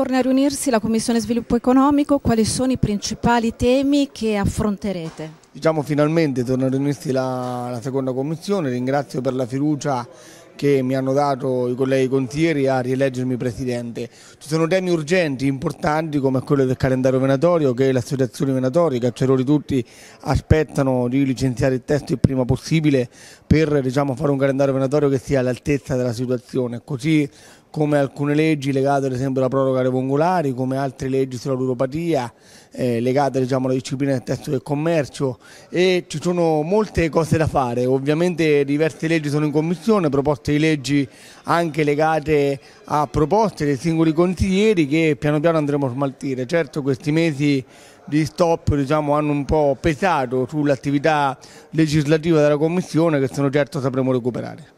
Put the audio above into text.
torna a riunirsi la Commissione Sviluppo Economico, quali sono i principali temi che affronterete? Diciamo finalmente torna a riunirsi la, la seconda Commissione, ringrazio per la fiducia che mi hanno dato i colleghi consiglieri a rieleggermi presidente. Ci sono temi urgenti, importanti come quello del calendario venatorio che le associazioni venatorie, cacciatori tutti aspettano di licenziare il testo il prima possibile per diciamo, fare un calendario venatorio che sia all'altezza della situazione, così come alcune leggi legate ad esempio alla proroga dei regolari, come altre leggi sulla ludopatia, eh, legate diciamo, alla disciplina del testo del commercio e ci sono molte cose da fare, ovviamente diverse leggi sono in commissione, proposte di leggi anche legate a proposte dei singoli consiglieri che piano piano andremo a smaltire, certo questi mesi di stop diciamo, hanno un po' pesato sull'attività legislativa della Commissione che sono certo sapremo recuperare.